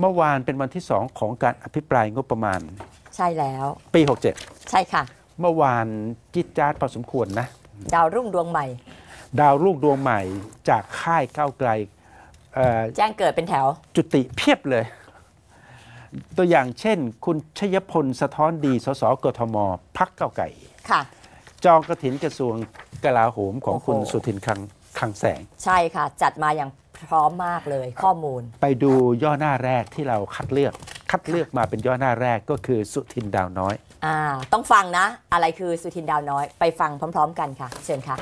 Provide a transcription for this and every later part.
เมื่อวานเป็นวันที่สอง ของการอภิปรายงบประมาณ ใช่แล้วปี 67 ใช่ค่ะ เมื่อวานจิตจ้าดพอสมควรนะ ดาวรุ่งดวงใหม่ ดาวรุ่งดวงใหม่จากค่ายก้าวไกลแจ้งเกิดเป็นแถว จุติเพียบเลย ตัวอย่างเช่น คุณชยพลสะท้อนดีสสกทม พักเก้าไก่ค่ะ จองกระถินกระทรวงกลาโหมของคุณสุทินคังคังแสงใช่ค่ะจัดมาอย่างพร้อมมากเลยข้อมูล ไปดูย่อหน้าแรกที่เราคัดเลือก คัดเลือกมาเป็นย่อหน้าแรกก็คือสุทินดาวน้อย อ่า ต้องฟังนะ อะไรคือสุทินดาวน้อย ไปฟังพร้อมๆ กันค่ะ เชิญค่ะ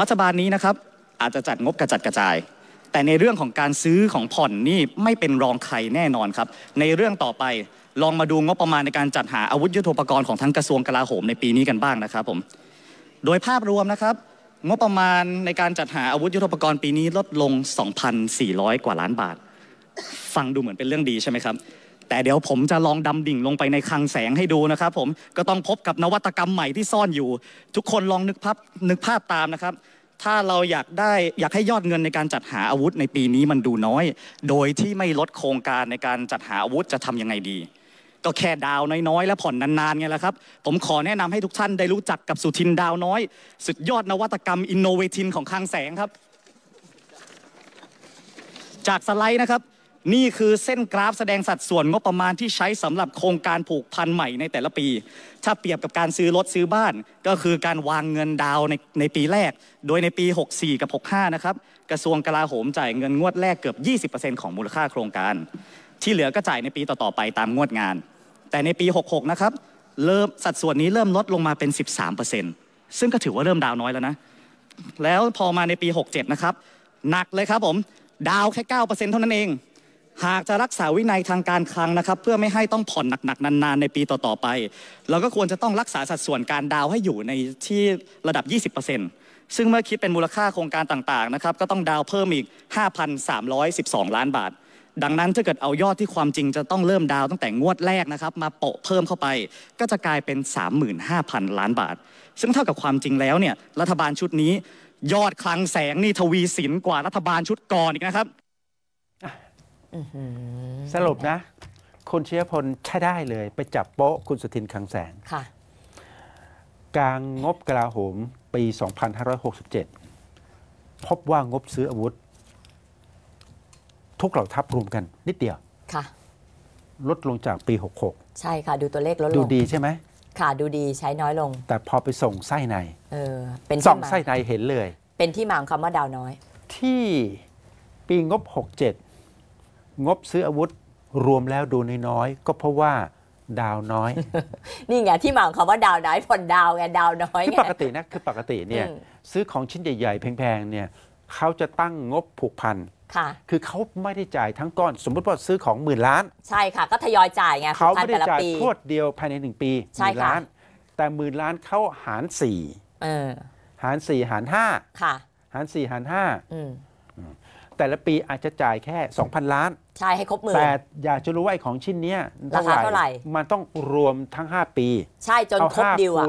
รัฐบาลนี้นะครับ อาจจะจัดงบกระจัดกระจาย แต่ในเรื่องของการซื้อของผ่อนนี่ไม่เป็นรองใครแน่นอนครับ ในเรื่องต่อไปลองมาดูงบประมาณในการจัดหาอาวุธยุโทโธปกรณ์ของทั้งกระทรวงกลาโหมในปีนี้กันบ้างนะครับ ผม โดยภาพรวมนะครับงบประมาณในการจัดหาอาวุธยุทโธปกรณ์ปีนี้ลดลง 2,400 กว่าล้านบาท ฟังดูเหมือนเป็นเรื่องดีใช่ไหมครับ แต่เดี๋ยวผมจะลองดำดิ่งลงไปในคลังแสงให้ดูนะครับผม ก็ต้องพบกับนวัตกรรมใหม่ที่ซ่อนอยู่ ทุกคนลองนึกภาพนึกภาพตามนะครับ ถ้าเราอยากได้อยากให้ยอดเงินในการจัดหาอาวุธในปีนี้มันดูน้อย โดยที่ไม่ลดโครงการในการจัดหาอาวุธจะทำยังไงดีก็แค่ดาวน้อยๆและผ่อนนานๆไงล่ะครับ ผมขอแนะนำให้ทุกท่านได้รู้จักกับสุทินดาวน้อย สุดยอดนวัตกรรมอินโนเวทินของคลังแสงครับ จากสไลด์นะครับ นี่คือเส้นกราฟแสดงสัดส่วนงบประมาณที่ใช้สำหรับโครงการผูกพันใหม่ในแต่ละปี ถ้าเปรียบกับการซื้อรถซื้อบ้าน ก็คือการวางเงินดาวในในปีแรก โดยในปี 64กับ65นะครับกระทรวงกลาโหมจ่ายเงินงวดแรกเกือบ 20%ของมูลค่าโครงการที่เหลือก็จ่ายในปีต่อๆไปตามงวดงาน แต่ในปี 66 นะครับ เริ่มสัดส่วนนี้เริ่มลดลงมาเป็น 13%ซึ่งก็ถือว่าเริ่มดาวน้อยแล้วนะ แล้วพอมาในปี 67 นะครับ หนักเลยครับผม ดาวแค่ 9%เท่านั้นเอง หากจะรักษาวินัยทางการคลังนะครับเพื่อไม่ให้ต้องผ่อนหนักๆนานๆ ในปีต่อๆไป เราก็ควรจะต้องรักษาสัดส่วนการดาวให้อยู่ในที่ระดับ 20%ซึ่งเมื่อคิดเป็นมูลค่าโครงการต่างๆนะครับก็ต้องดาวเพิ่มอีก 5,312 ล้านบาทดังนั้น ถ้าเกิดเอายอดที่ความจริงจะต้องเริ่มดาวตั้งแต่งวดแรกนะครับมาโปะเพิ่มเข้าไปก็จะกลายเป็น 35,000 ล้านบาท ซึ่งเท่ากับความจริงแล้วเนี่ยรัฐบาลชุดนี้ยอดคลังแสงนี่ทวีสินกว่ารัฐบาลชุดก่อนอีกนะครับ สรุปนะ คุณเชียพลใช่ได้เลยไปจับโป๊ะคุณสุทินคลังแสงกลางงบกลาโหมปี 2567 พบว่างบซื้ออาวุธทุกเหล่าทัพรวมกัน นิดเดียวค่ะลดลงจากปี66ใช่ค่ะดูตัวเลขลดลงดูดีใช่ไหมค่ะดูดีใช้น้อยลง แต่พอไปส่งไส้ในเออเป็นส่องไส้ในเห็นเลย เป็นที่มาของคำว่าดาวน้อย ที่ปีงบ67งบซื้ออาวุธรวมแล้วดูน้อยๆก็เพราะว่าดาวน้อย นี่ไงที่มาของคำว่าดาวน้อยผ่อนดาวไงดาวน้อยคือปกตินะคือปกติเนี่ย ซื้อของชิ้นใหญ่ๆแพงๆเนี่ยเขาจะตั้งงบผูกพัน ค่ะ คือเขาไม่ได้จ่ายทั้งก้อน สมมติว่าซื้อของหมื่นล้าน ใช่ค่ะ ก็ทยอยจ่ายไงเขาไม่ได้จ่ายโคตเดียวภายในหนึ่งปีหมื่นล้าน แต่หมื่นล้านเขาหารสี่หารสี่หารห้าหารสี่หารห้าแต่ละปีอาจจะจ่ายแค่2,000ล้าน ใช่ให้ครบหมื่นแต่อยากจะรู้ว่าของชิ้นนี้ราคาเท่าไหร่ มันต้องรวมทั้ง 5 ปี ใช่จนครบดีลอะ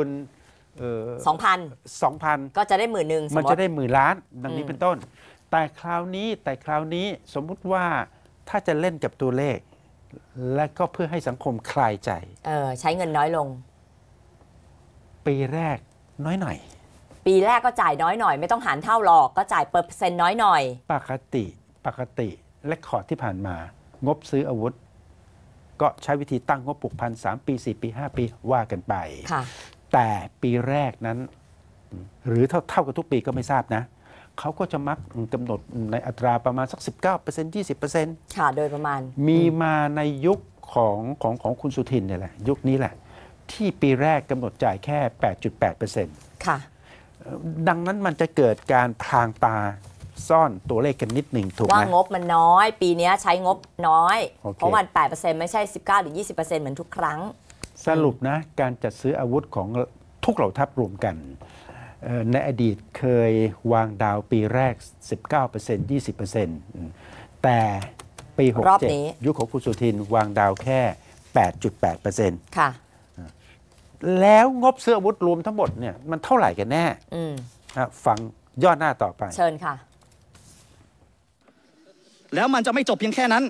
สองพันสองพันก็จะได้หมื่นหนึ่งมันจะได้หมื่นล้านดังนี้เป็นต้น แต่คราวนี้แต่คราวนี้สมมุติว่าถ้าจะเล่นกับตัวเลข และก็เพื่อให้สังคมคลายใจเออใช้เงินน้อยลง ปีแรกน้อยหน่อย ปีแรกก็จ่ายน้อยหน่อย ไม่ต้องหารเท่าหรอกก็จ่ายเปอร์เซ็นต์น้อยหน่อยปกติปกติและขอดที่ผ่านมา งบซื้อ อาวุธ ก็ใช้วิธีตั้งงบปลูกพันสามปีสี่ปีห้าปีว่ากันไปแต่ปีแรกนั้นหรือเท่าเท่ากับทุกปีก็ไม่ทราบนะเขาก็จะมักกำหนดในอัตราประมาณสัก 19% 20%ค่ะโดยประมาณ มีมาในยุคของของของคุณสุทินเนี่ยแหละ ยุคนี้แหละ ที่ปีแรกกำหนดจ่ายแค่ 8.8%ค่ะ ดังนั้นมันจะเกิดการพรางตาซ่อนตัวเลขกันนิดหนึ่งถูกไหมว่างบมันน้อย ปีนี้ใช้งบน้อย เพราะมัน8%ไม่ใช่19หรือ20%เหมือนทุกครั้งสรุปนะ การจัดซื้ออาวุธของทุกเหล่าทัพรวมกัน ในอดีตเคยวางดาวปีแรก 19% 20%แต่ปี 67 ยุคของคุณสุทินวางดาวแค่ 8.8%ค่ะแล้วงบซื้ออาวุธรวมทั้งหมดเนี่ยมันเท่าไหร่กันแน่ฟังย่อหน้าต่อไป เชิญค่ะ แล้วมันจะไม่จบเพียงแค่นั้น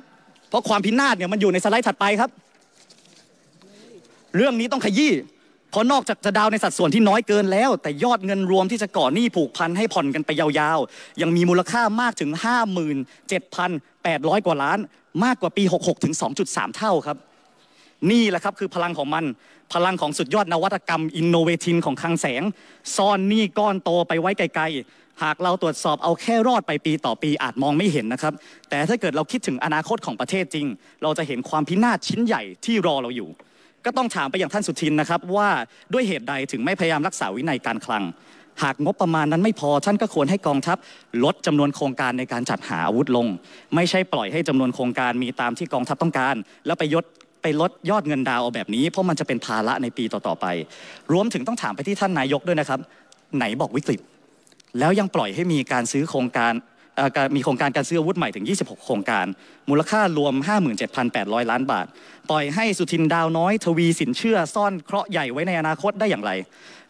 เพราะความพินาศเนี่ยมันอยู่ในสไลด์ถัดไปครับเรื่องนี้ต้องขยี้เพราะนอกจากจะดาวในสัดส่วนที่น้อยเกินแล้ว แต่ยอดเงินรวมที่จะก่อหนี้ผูกพัน ให้ผ่อนกันไปยาวๆ ยังมีมูลค่ามากถึง 57,800 กว่าล้าน มากกว่าปี 66ถึง2.3 เท่าครับ นี่แหละครับคือพลังของมัน พลังของสุดยอดนวัตกรรมอินโนเวทินของคลังแสงซ่อนหนี้ก้อนโตไปไว้ไกลๆหากเราตรวจสอบเอาแค่รอดไปปีต่อปีอาจมองไม่เห็นนะครับ แต่ถ้าเกิดเราคิดถึงอนาคตของประเทศจริง เราจะเห็นความพินาศชิ้นใหญ่ที่รอเราอยู่ก็ต้องถามไปอย่างท่านสุทินนะครับ ว่าด้วยเหตุใดถึงไม่พยายามรักษาวินัยการคลัง หากงบประมาณนั้นไม่พอท่านก็ควรให้กองทัพลดจำนวนโครงการในการจัดหาอาวุธลง ไม่ใช่ปล่อยให้จำนวนโครงการ มีตามที่กองทัพต้องการ แล้วไปยศไปลดยอดเงินดาวเอาแบบนี้เพราะมันจะเป็นภาระในปีต่อๆไป รวมถึงต้องถามไปที่ท่านนายกด้วยนะครับ ไหนบอกวิกฤต แล้วยังปล่อยให้มีการซื้อโครงการมีโครงการการซื้ออาวุธใหม่ถึง 26 โครงการ มูลค่ารวม 57,800 ล้านบาทปล่อยให้สุทินดาวน้อยทวีสินเชื่อซ่อนเคราะห์ใหญ่ไว้ในอนาคตได้อย่างไร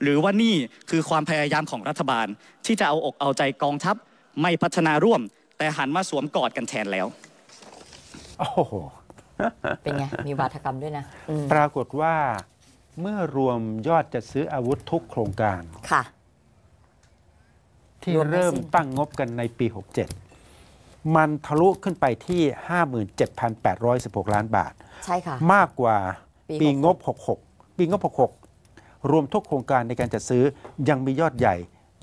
หรือว่านี่คือความพยายามของรัฐบาลที่จะเอาอกเอาใจกองทัพไม่พัฒนาร่วม แต่หันมาสวมกอดกันแทนแล้วโอ้โหเป็นไงมีวาทกรรมด้วยนะ ปรากฏว่าเมื่อรวมยอดจะซื้ออาวุธทุกโครงการค่ะที่เริ่มตั้งงบกันในปี 67 มันทะลุขึ้นไปที่ 57,816 ล้านบาท ใช่ค่ะ มากกว่าปีงบ 66 ปีงบ 66 รวมทุกโครงการในการจัดซื้อยังมียอดใหญ่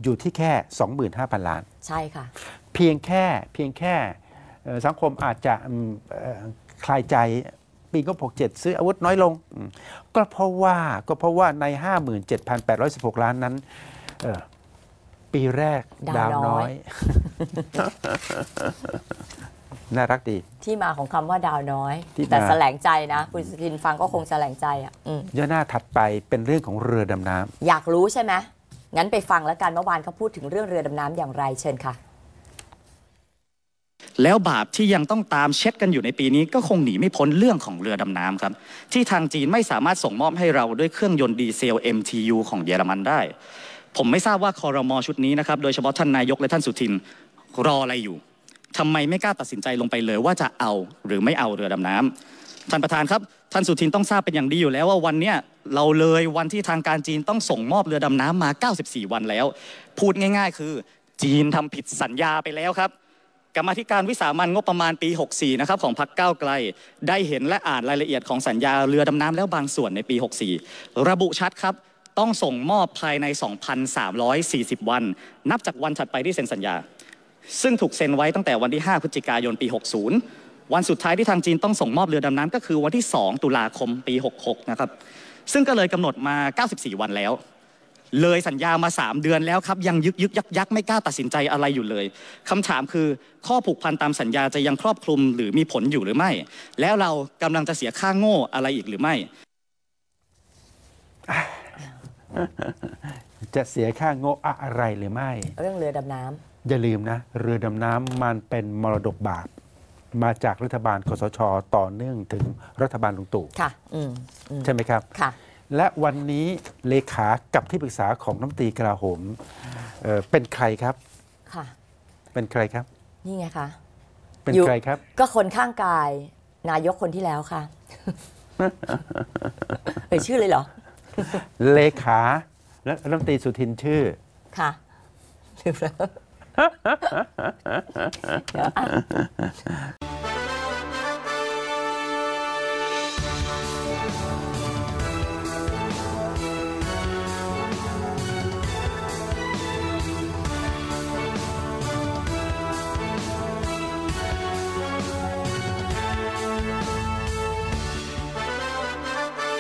อยู่ที่แค่ 25,000 ล้าน ใช่ค่ะ เพียงแค่เพียงแค่สังคมอาจจะคลายใจปีงบ67 ซื้ออาวุธน้อยลง ก็เพราะว่าก็เพราะว่าใน 57,816 ล้านนั้นีแรกดาวน้อยน่ารักดีที่มาของคำว่าดาวน้อยแต่แสลงใจนะคุณสินฟังก็คงแสลงใจ อ่ะย่อหน้าถัดไปเป็นเรื่องของเรือดำน้ำอยากรู้ใช่ไหมงั้นไปฟังแล้วกันเมื่อวานเขาพูดถึงเรื่องเรือดำน้ำอย่างไรเชิญค่ะแล้วบาปที่ยังต้องตามเช็ดกันอยู่ในปีนี้ก็คงหนีไม่พ้นเรื่องของเรือดำน้ำครับที่ทางจีนไม่สามารถส่งมอบให้เราด้วยเครื่องยนต์ดีเซล MTU ของเยอรมันได้ผมไม่ทราบว่าคอรมอชุดนี้นะครับโดยเฉพาะท่านนายกและท่านสุทินรออะไรอยู่ทำไมไม่กล้าตัดสินใจลงไปเลยว่าจะเอาหรือไม่เอาเรือดำน้ำ ท่านประธานครับท่านสุทินต้องทราบเป็นอย่างดีอยู่แล้วว่าวันนี้เราเลยวันที่ทางการจีนต้องส่งมอบเรือดำน้ำมา 94 วันแล้ว พูดง่ายๆ คือจีนทำผิดสัญญาไปแล้วครับ กรรมธิการวิสามันงบประมาณปี 64 นะครับของพรรคก้าวไกลได้เห็นและอ่านรายละเอียดของสัญญาเรือดำน้ำแล้วบางส่วนในปี 64 ระบุชัดครับต้องส่งมอบภายใน 2,340 วัน นับจากวันถัดไปที่เซ็นสัญญา ซึ่งถูกเซ็นไว้ตั้งแต่วันที่ 5 พฤศจิกายน ปี 60 วันสุดท้ายที่ทางจีนต้องส่งมอบเรือดำน้ำก็คือวันที่ 2 ตุลาคม ปี 66 นะครับ ซึ่งก็เลยกำหนดมา 94 วันแล้ว เลยสัญญามา 3 เดือนแล้วครับ ยังยึกยึกยักยักไม่กล้าตัดสินใจอะไรอยู่เลยคำถามคือ ข้อผูกพันตามสัญญาจะยังครอบคลุมหรือมีผลอยู่หรือไม่ แล้วเรากำลังจะเสียค่าโง่อะไรอีกหรือไม่จะเสียค่าโง่อะไรหรือไม่เรื่องเรือดำน้ำอย่าลืมนะ เรือดำน้ำมันเป็นมรดกบาปมาจากรัฐบาลคสชต่อเนื่องถึงรัฐบาลลุงตู่ค่ะใช่ไหมครับค่ะ และวันนี้เลขากับที่ปรึกษาของน้ำตีกระหมเเป็นใครครับค่ะ เป็นใครครับ นี่ไงคะเป็นใครครับ ก็คนข้างกายนายกคนที่แล้วค่ะเอ่ยชื่อเลยเหรอเลขา และรัฐมนตรีสุทินชื่อค่ะลืมแล้ว